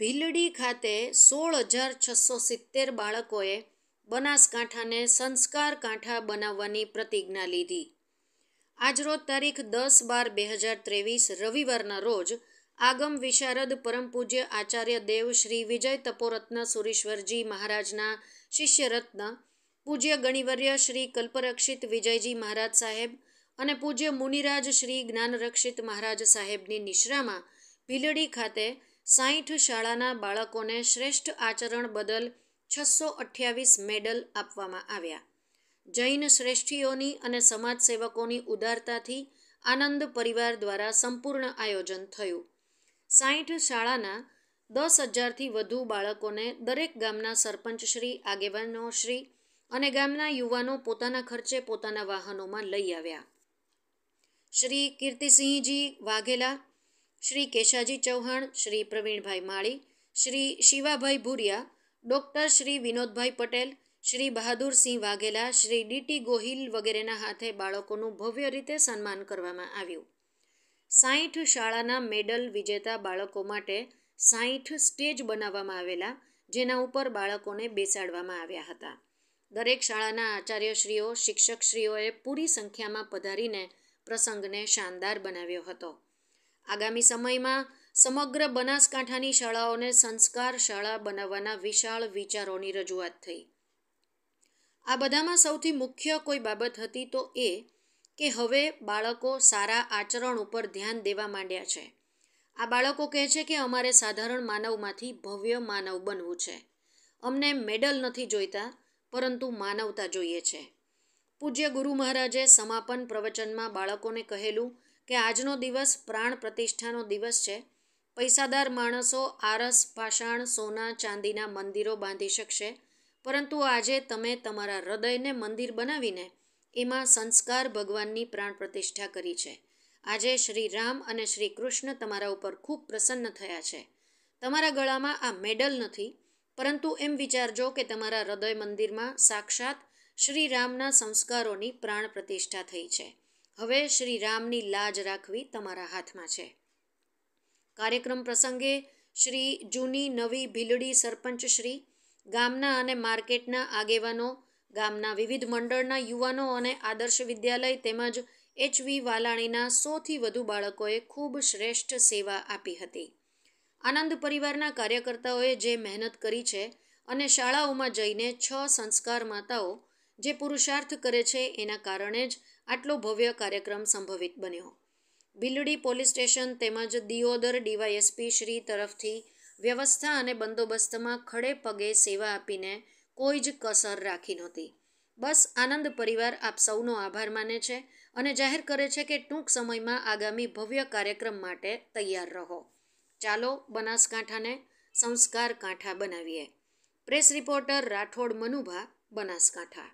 ભીલડી ખાતે સોળ હજાર છસો સિત્તેર બાળકોએ બનાસકાંઠાને સંસ્કાર કાંઠા બનાવવાની પ્રતિજ્ઞા લીધી આજરોજ તારીખ દસ બાર બે હજાર ત્રેવીસ રવિવારના રોજ આગમ વિશારદ પરમ પૂજ્ય આચાર્ય દેવ શ્રી વિજય તપોરત્ન સુરેશ્વરજી મહારાજના શિષ્યરત્ન પૂજ્ય ગણિવર્ય શ્રી કલ્પરક્ષિત વિજયજી મહારાજ સાહેબ અને પૂજ્ય મુનિરાજ શ્રી જ્ઞાનરક્ષિત મહારાજ સાહેબની નિશ્રામાં ભીલડી ખાતે સાહીઠ શાળાના બાળકોને શ્રેષ્ઠ આચરણ બદલ છસો અઠ્યાવીસ મેડલ આપવામાં આવ્યા જૈન શ્રેષ્ઠીઓની અને સમાજસેવકોની ઉદારતાથી આનંદ પરિવાર દ્વારા સંપૂર્ણ આયોજન થયું સાહીઠ શાળાના દસ હજારથી વધુ બાળકોને દરેક ગામના સરપંચશ્રી આગેવાનોશ્રી અને ગામના યુવાનો પોતાના ખર્ચે પોતાના વાહનોમાં લઈ આવ્યા શ્રી કીર્તિસિંહજી વાઘેલા શ્રી કેશાજી ચૌહાણ શ્રી પ્રવીણભાઈ માળી શ્રી શિવાભાઈ ભુરિયા ડૉક્ટર શ્રી વિનોદભાઈ પટેલ શ્રી બહાદુરસિંહ વાઘેલા શ્રી ડીટી ગોહિલ વગેરેના હાથે બાળકોનું ભવ્ય રીતે સન્માન કરવામાં આવ્યું સાઠ શાળાના મેડલ વિજેતા બાળકો માટે સાઠ સ્ટેજ બનાવવામાં આવેલા જેના ઉપર બાળકોને બેસાડવામાં આવ્યા હતા દરેક શાળાના આચાર્યશ્રીઓ શિક્ષકશ્રીઓએ પૂરી સંખ્યામાં પધારીને પ્રસંગને શાનદાર બનાવ્યો હતો આગામી સમયમાં સમગ્ર બનાસકાંઠાની શાળાઓને સંસ્કાર શાળા બનાવવાના વિશાળ વિચારોની રજૂઆત થઈ આ બધામાં સૌથી મુખ્ય કોઈ બાબત હતી તો એ કે હવે બાળકો સારા આચરણ ઉપર ધ્યાન દેવા માંડ્યા છે આ બાળકો કહે છે કે અમારે સાધારણ માનવમાંથી ભવ્ય માનવ બનવું છે અમને મેડલ નથી જોઈતા પરંતુ માનવતા જોઈએ છે પૂજ્ય ગુરુ મહારાજે સમાપન પ્રવચનમાં બાળકોને કહેલું કે આજનો દિવસ પ્રાણ પ્રતિષ્ઠાનો દિવસ છે પૈસાદાર માણસો આરસ પાષાણ સોના ચાંદીના મંદિરો બાંધી શકશે પરંતુ આજે તમે તમારા હૃદયને મંદિર બનાવીને એમાં સંસ્કાર ભગવાનની પ્રાણ પ્રતિષ્ઠા કરી છે આજે શ્રી રામ અને શ્રી કૃષ્ણ તમારા ઉપર ખૂબ પ્રસન્ન થયા છે તમારા ગળામાં આ મેડલ નથી પરંતુ એમ વિચારજો કે તમારા હૃદય મંદિરમાં સાક્ષાત શ્રી રામના સંસ્કારોની પ્રાણ પ્રતિષ્ઠા થઈ છે હવે શ્રી રામની લાજ રાખવી તમારા હાથમાં છે કાર્યક્રમ પ્રસંગે શ્રી જૂની નવી ભીલડી સરપંચ શ્રી ગામના અને માર્કેટના આગેવાનો ગામના વિવિધ મંડળના યુવાનો અને આદર્શ વિદ્યાલય તેમજ એચવી વાલાણીના સોથી વધુ બાળકોએ ખૂબ શ્રેષ્ઠ સેવા આપી હતી આનંદ પરિવારના કાર્યકર્તાઓએ જે મહેનત કરી છે અને શાળાઓમાં જઈને છ સંસ્કાર માતાઓ જે પુરુષાર્થ કરે છે એના કારણે જ આટલો ભવ્ય કાર્યક્રમ સંભવિત બન્યો બિલડી પોલીસ સ્ટેશન તેમજ દિયોદર ડીવાયએસપી શ્રી તરફથી વ્યવસ્થા અને બંદોબસ્તમાં ખડે પગે સેવા આપીને કોઈ જ કસર રાખી નહોતી બસ આનંદ પરિવાર આપ સૌનો આભાર માને છે અને જાહેર કરે છે કે ટૂંક સમયમાં આગામી ભવ્ય કાર્યક્રમ માટે તૈયાર રહો ચાલો બનાસકાંઠાને સંસ્કાર કાંઠા બનાવીએ પ્રેસ રિપોર્ટર રાઠોડ મનુભા બનાસકાંઠા